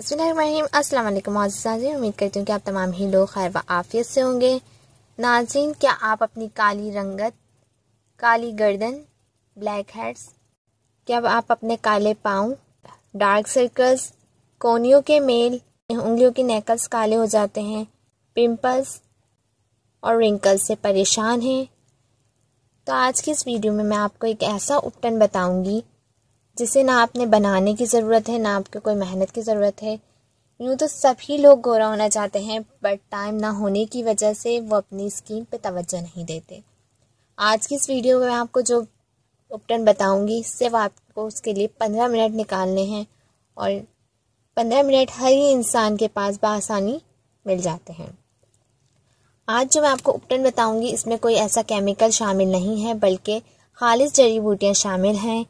बसमीम असल नाजीन उम्मीद करती हूँ कि आप तमाम ही लोग खैर व आफियत से होंगे नाजीन क्या आप अपनी काली रंगत काली गर्दन ब्लैक हेड्स क्या आप अपने काले पाँव डार्क सर्कल्स कोनियों के मेल उंगलियों के नेकल्स काले हो जाते हैं पिंपल्स और रिंकल्स से परेशान हैं तो आज की इस वीडियो में मैं आपको एक ऐसा उपटन बताऊँगी जिसे ना आपने बनाने की ज़रूरत है ना आपको कोई मेहनत की ज़रूरत है यूँ तो सभी लोग गोरा होना चाहते हैं बट टाइम ना होने की वजह से वो अपनी स्किन पे तवज्जो नहीं देते आज की इस वीडियो में मैं आपको जो उपटन बताऊंगी सिर्फ आपको उसके लिए पंद्रह मिनट निकालने हैं और पंद्रह मिनट हर ही इंसान के पास बसानी मिल जाते हैं आज जो मैं आपको उपटन बताऊंगी इसमें कोई ऐसा केमिकल शामिल नहीं है बल्कि खालिश जड़ी बूटियाँ शामिल हैं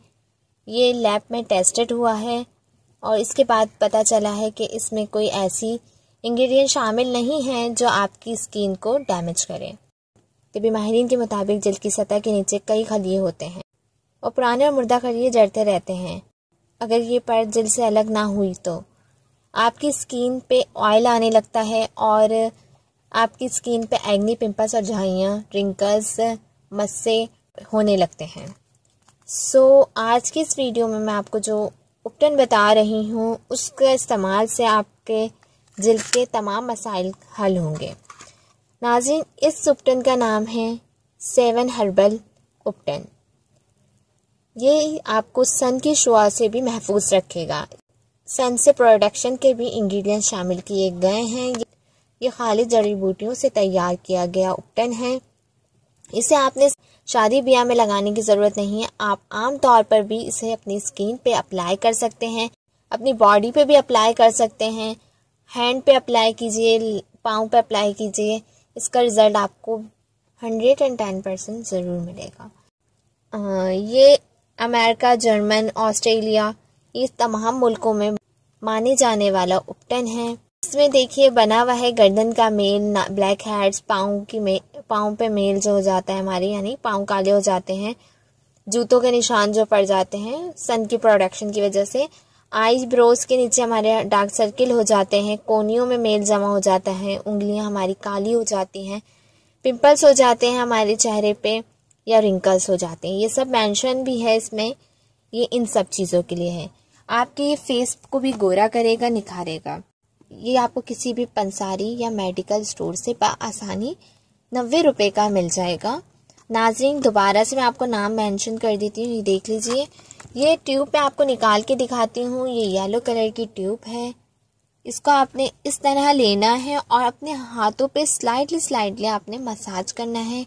ये लैब में टेस्टेड हुआ है और इसके बाद पता चला है कि इसमें कोई ऐसी इंग्रेडिएंट शामिल नहीं हैं जो आपकी स्किन को डैमेज करें तबी माहरीन के मुताबिक जल की सतह के नीचे कई खलिए होते हैं और पुराने और मुर्दा खलिए जड़ते रहते हैं अगर ये पर्द जल से अलग ना हुई तो आपकी स्किन पे ऑयल आने लगता है और आपकी स्किन पे एग्नी पिंपल्स और झाइयाँ रिंकल्स मस्से होने लगते हैं सो so, आज के इस वीडियो में मैं आपको जो उपटन बता रही हूँ उसके इस्तेमाल से आपके जल्द के तमाम मसाइल हल होंगे नाजिन इस उपटन का नाम है सेवन हर्बल उपटन ये आपको सन की शुआ से भी महफूज रखेगा सन से प्रोडक्शन के भी इंग्रेडिएंट शामिल किए गए हैं ये खाली जड़ी बूटियों से तैयार किया गया उपटन है इसे आपने शादी ब्याह में लगाने की ज़रूरत नहीं है आप आम तौर पर भी इसे अपनी स्किन पे अप्लाई कर सकते हैं अपनी बॉडी पे भी अप्लाई कर सकते हैं हैंड पे अप्लाई कीजिए पाँव पे अप्लाई कीजिए इसका रिज़ल्ट आपको हंड्रेड एंड टेन परसेंट ज़रूर मिलेगा आ, ये अमेरिका जर्मन ऑस्ट्रेलिया ये तमाम मुल्कों में माने जाने वाला उपटन है इसमें देखिए बना हुआ है गर्दन का मेल ब्लैक हेड्स पाँव की मेल पाँव पे मेल जो हो जाता है हमारी यानी पाँव काले हो जाते हैं जूतों के निशान जो पड़ जाते हैं सन की प्रोडक्शन की वजह से आई ब्रोज के नीचे हमारे डार्क सर्किल हो जाते हैं कोनियों में मेल जमा हो जाता है उंगलियां हमारी काली हो जाती हैं पिंपल्स हो जाते हैं हमारे चेहरे पे या रिंकल्स हो जाते हैं ये सब मेंशन भी है इसमें ये इन सब चीज़ों के लिए है आपके ये फेस को भी गोरा करेगा निखारेगा ये आपको किसी भी पंसारी या मेडिकल स्टोर से आसानी नब्बे रुपये का मिल जाएगा नाजरीन दोबारा से मैं आपको नाम मेंशन कर देती हूँ ये देख लीजिए ये ट्यूब मैं आपको निकाल के दिखाती हूँ ये येलो कलर की ट्यूब है इसको आपने इस तरह लेना है और अपने हाथों पे स्लाइडली स्लाइडली आपने मसाज करना है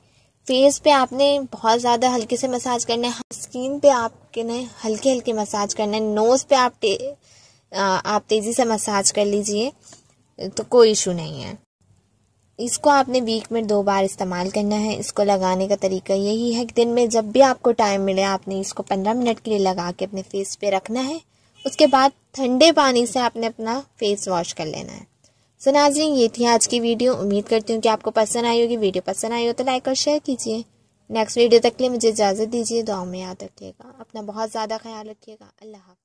फेस पे आपने बहुत ज़्यादा हल्के से मसाज करना है स्किन पे आपके ने हल्के हल्के मसाज करना है नोज़ पे आप ते, आप तेज़ी से मसाज कर लीजिए तो कोई इशू नहीं है इसको आपने वीक में दो बार इस्तेमाल करना है इसको लगाने का तरीका यही है कि दिन में जब भी आपको टाइम मिले आपने इसको पंद्रह मिनट के लिए लगा के अपने फेस पे रखना है उसके बाद ठंडे पानी से आपने अपना फेस वॉश कर लेना है सो नाजरीन ये थी आज की वीडियो उम्मीद करती हूँ कि आपको पसंद आई होगी वीडियो पसंद आई हो तो लाइक और शेयर कीजिए नेक्स्ट वीडियो तक के लिए मुझे इजाज़त दीजिए दुआ में याद रखिएगा अपना बहुत ज़्यादा ख्याल रखिएगा अल्लाह